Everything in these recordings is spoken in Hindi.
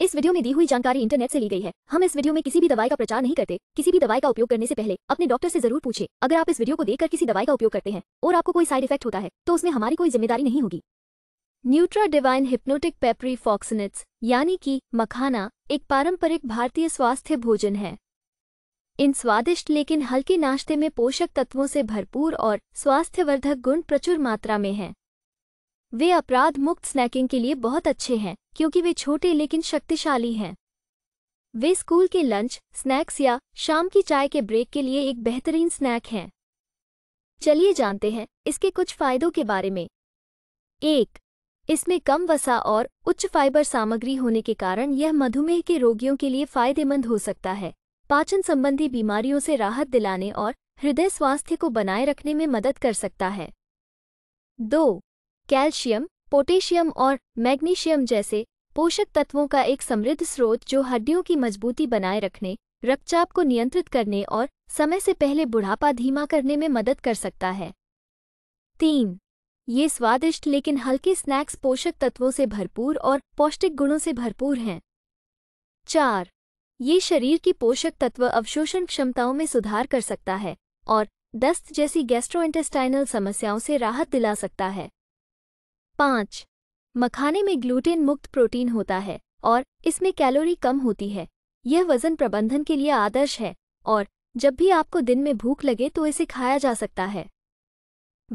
इस वीडियो में दी हुई जानकारी इंटरनेट से ली गई है हम इस वीडियो में किसी भी दवाई का प्रचार नहीं करते किसी भी दवाई का उपयोग करने से पहले अपने डॉक्टर से जरूर पूछे अगर आप इस वीडियो को देखकर किसी दवाई का उपयोग करते हैं और आपको कोई साइड इफेक्ट होता है तो उसमें हमारी कोई जिम्मेदारी नहीं होगी Nutra Divine hypnotic peppery foxnuts यानी कि मखाना एक पारंपरिक भारतीय स्वास्थ्य भोजन है इन स्वादिष्ट लेकिन हल्के नाश्ते में पोषक तत्वों से भरपूर और स्वास्थ्यवर्धक गुण प्रचुर मात्रा में हैं वे अपराध मुक्त स्नैकिंग के लिए बहुत अच्छे हैं क्योंकि वे छोटे लेकिन शक्तिशाली हैं वे स्कूल के लंच स्नैक्स या शाम की चाय के ब्रेक के लिए एक बेहतरीन स्नैक हैं चलिए जानते हैं इसके कुछ फायदों के बारे में एक इसमें कम वसा और उच्च फाइबर सामग्री होने के कारण यह मधुमेह के रोगियों के लिए फायदेमंद हो सकता है पाचन संबंधी बीमारियों से राहत दिलाने और हृदय स्वास्थ्य को बनाए रखने में मदद कर सकता है दो कैल्शियम पोटेशियम और मैग्नीशियम जैसे पोषक तत्वों का एक समृद्ध स्रोत जो हड्डियों की मजबूती बनाए रखने रक्तचाप को नियंत्रित करने और समय से पहले बुढ़ापा धीमा करने में मदद कर सकता है तीन ये स्वादिष्ट लेकिन हल्के स्नैक्स पोषक तत्वों से भरपूर और पौष्टिक गुणों से भरपूर हैं चार ये शरीर की पोषक तत्व अवशोषण क्षमताओं में सुधार कर सकता है और दस्त जैसी गैस्ट्रोइंटेस्टाइनल समस्याओं से राहत दिला सकता है पाँच मखाने में ग्लूटेन मुक्त प्रोटीन होता है और इसमें कैलोरी कम होती है यह वजन प्रबंधन के लिए आदर्श है और जब भी आपको दिन में भूख लगे तो इसे खाया जा सकता है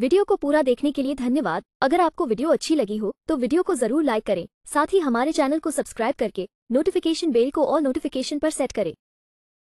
वीडियो को पूरा देखने के लिए धन्यवाद अगर आपको वीडियो अच्छी लगी हो तो वीडियो को जरूर लाइक करें साथ ही हमारे चैनल को सब्सक्राइब करके नोटिफिकेशन बेल को और नोटिफिकेशन पर सेट करें